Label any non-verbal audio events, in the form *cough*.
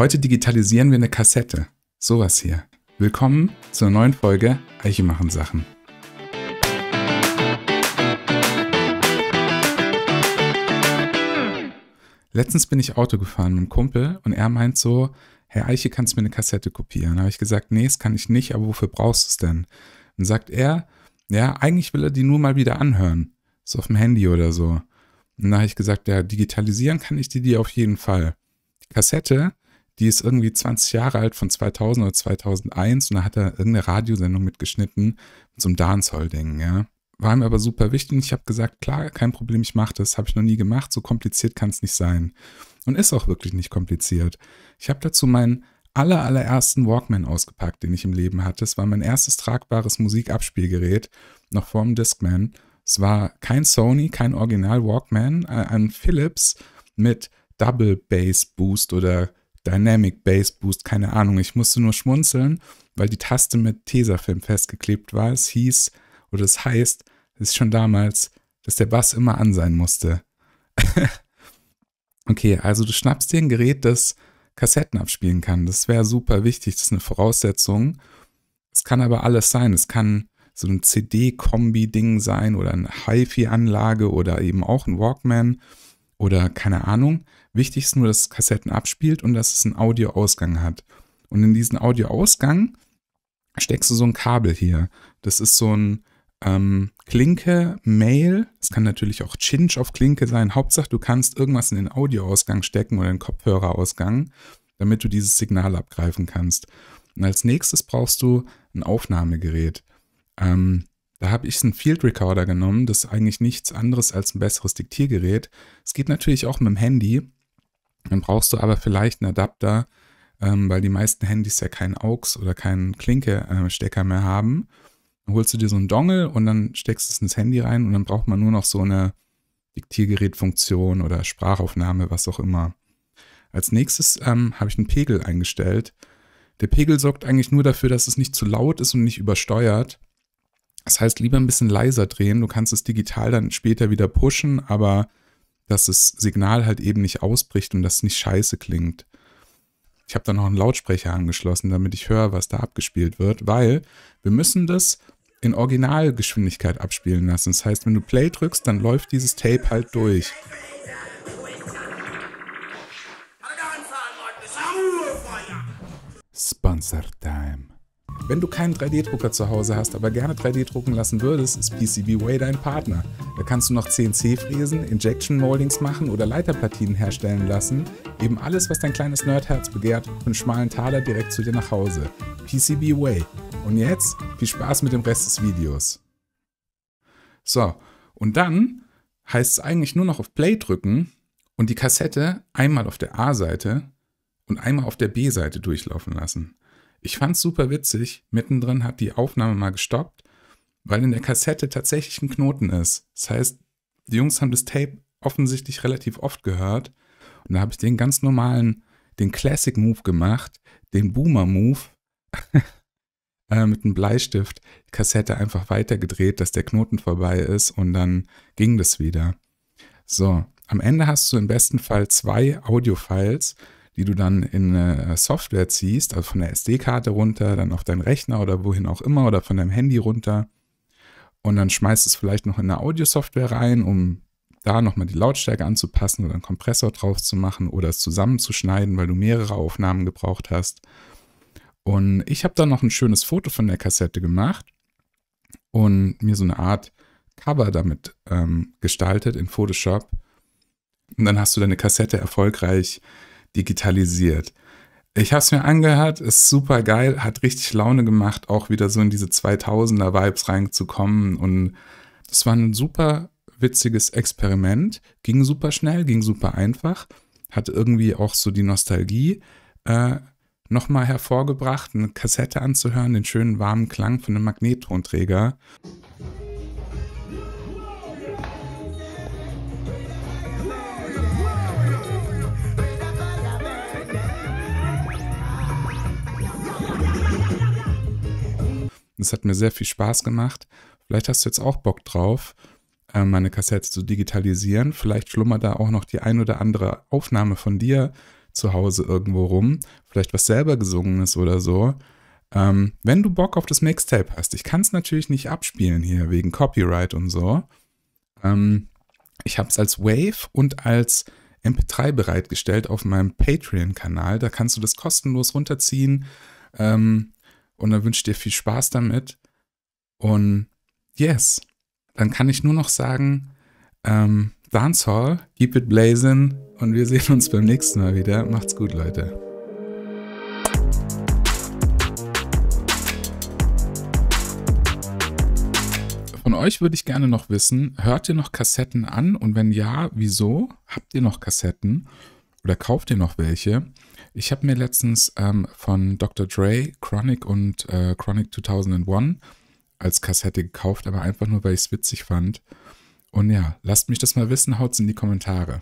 Heute digitalisieren wir eine Kassette. Sowas hier. Willkommen zur neuen Folge Eiche machen Sachen. Letztens bin ich Auto gefahren mit einem Kumpel und er meint so, Herr Eiche, kannst du mir eine Kassette kopieren? Da habe ich gesagt, nee, das kann ich nicht, aber wofür brauchst du es denn? Dann sagt er, ja, eigentlich will er die nur mal wieder anhören. So auf dem Handy oder so. Und da habe ich gesagt, ja, digitalisieren kann ich die dir auf jeden Fall. Die Kassette die ist irgendwie 20 Jahre alt von 2000 oder 2001 und da hat er irgendeine Radiosendung mitgeschnitten mit so einem Dancehall-Ding, ja. War mir aber super wichtig und ich habe gesagt, klar, kein Problem, ich mache das, habe ich noch nie gemacht, so kompliziert kann es nicht sein. Und ist auch wirklich nicht kompliziert. Ich habe dazu meinen aller, allerersten Walkman ausgepackt, den ich im Leben hatte. Es war mein erstes tragbares Musikabspielgerät, noch vor dem Discman. Es war kein Sony, kein Original Walkman, äh, ein Philips mit Double Bass Boost oder Dynamic Bass Boost, keine Ahnung. Ich musste nur schmunzeln, weil die Taste mit Tesafilm festgeklebt war. Es hieß, oder es heißt, es ist schon damals, dass der Bass immer an sein musste. *laughs* okay, also du schnappst dir ein Gerät, das Kassetten abspielen kann. Das wäre super wichtig, das ist eine Voraussetzung. Es kann aber alles sein. Es kann so ein CD-Kombi-Ding sein oder eine HiFi-Anlage oder eben auch ein Walkman oder keine Ahnung. Wichtig ist nur, dass es Kassetten abspielt und dass es einen Audioausgang hat. Und in diesen Audioausgang steckst du so ein Kabel hier. Das ist so ein ähm, Klinke, Mail. Es kann natürlich auch Chinch auf Klinke sein. Hauptsache, du kannst irgendwas in den Audioausgang stecken oder in den Kopfhörerausgang, damit du dieses Signal abgreifen kannst. Und als nächstes brauchst du ein Aufnahmegerät. Ähm, da habe ich einen Field Recorder genommen, das ist eigentlich nichts anderes als ein besseres Diktiergerät. Es geht natürlich auch mit dem Handy, dann brauchst du aber vielleicht einen Adapter, ähm, weil die meisten Handys ja keinen AUX oder keinen Klinke-Stecker äh, mehr haben. Dann holst du dir so einen Dongle und dann steckst du es ins Handy rein und dann braucht man nur noch so eine Diktiergerätfunktion oder Sprachaufnahme, was auch immer. Als nächstes ähm, habe ich einen Pegel eingestellt. Der Pegel sorgt eigentlich nur dafür, dass es nicht zu laut ist und nicht übersteuert. Das heißt, lieber ein bisschen leiser drehen. Du kannst es digital dann später wieder pushen, aber dass das Signal halt eben nicht ausbricht und das nicht scheiße klingt. Ich habe da noch einen Lautsprecher angeschlossen, damit ich höre, was da abgespielt wird, weil wir müssen das in Originalgeschwindigkeit abspielen lassen. Das heißt, wenn du Play drückst, dann läuft dieses Tape halt durch. Wenn du keinen 3D-Drucker zu Hause hast, aber gerne 3D-drucken lassen würdest, ist PCBWay dein Partner. Da kannst du noch CNC-Fräsen, Injection-Moldings machen oder Leiterplatinen herstellen lassen. Eben alles, was dein kleines Nerdherz begehrt, für einen schmalen Taler direkt zu dir nach Hause. PCBWay. Und jetzt viel Spaß mit dem Rest des Videos. So, und dann heißt es eigentlich nur noch auf Play drücken und die Kassette einmal auf der A-Seite und einmal auf der B-Seite durchlaufen lassen. Ich fand es super witzig. Mittendrin hat die Aufnahme mal gestoppt, weil in der Kassette tatsächlich ein Knoten ist. Das heißt, die Jungs haben das Tape offensichtlich relativ oft gehört. Und da habe ich den ganz normalen, den Classic Move gemacht, den Boomer Move *laughs* äh, mit einem Bleistift, die Kassette einfach weitergedreht, dass der Knoten vorbei ist und dann ging das wieder. So, am Ende hast du im besten Fall zwei Audiofiles die du dann in Software ziehst, also von der SD-Karte runter, dann auf deinen Rechner oder wohin auch immer oder von deinem Handy runter. Und dann schmeißt es vielleicht noch in eine Audio-Software rein, um da nochmal die Lautstärke anzupassen oder einen Kompressor drauf zu machen oder es zusammenzuschneiden, weil du mehrere Aufnahmen gebraucht hast. Und ich habe dann noch ein schönes Foto von der Kassette gemacht und mir so eine Art Cover damit ähm, gestaltet in Photoshop. Und dann hast du deine Kassette erfolgreich digitalisiert. Ich habe es mir angehört, ist super geil, hat richtig Laune gemacht, auch wieder so in diese 2000er Vibes reinzukommen und das war ein super witziges Experiment, ging super schnell, ging super einfach, hat irgendwie auch so die Nostalgie äh, nochmal hervorgebracht, eine Kassette anzuhören, den schönen warmen Klang von einem Magnettonträger. Und es hat mir sehr viel Spaß gemacht. Vielleicht hast du jetzt auch Bock drauf, äh, meine Kassette zu digitalisieren. Vielleicht schlummert da auch noch die ein oder andere Aufnahme von dir zu Hause irgendwo rum. Vielleicht was selber gesungenes oder so. Ähm, wenn du Bock auf das Mixtape hast, ich kann es natürlich nicht abspielen hier wegen Copyright und so. Ähm, ich habe es als Wave und als MP3 bereitgestellt auf meinem Patreon-Kanal. Da kannst du das kostenlos runterziehen. Ähm, und dann wünsche ich dir viel Spaß damit. Und yes, dann kann ich nur noch sagen, ähm, Dancehall, keep it blazing und wir sehen uns beim nächsten Mal wieder. Macht's gut, Leute. Von euch würde ich gerne noch wissen, hört ihr noch Kassetten an und wenn ja, wieso? Habt ihr noch Kassetten? oder kauft ihr noch welche? Ich habe mir letztens ähm, von Dr. Dre Chronic und äh, Chronic 2001 als Kassette gekauft, aber einfach nur, weil ich es witzig fand. Und ja, lasst mich das mal wissen, haut's in die Kommentare.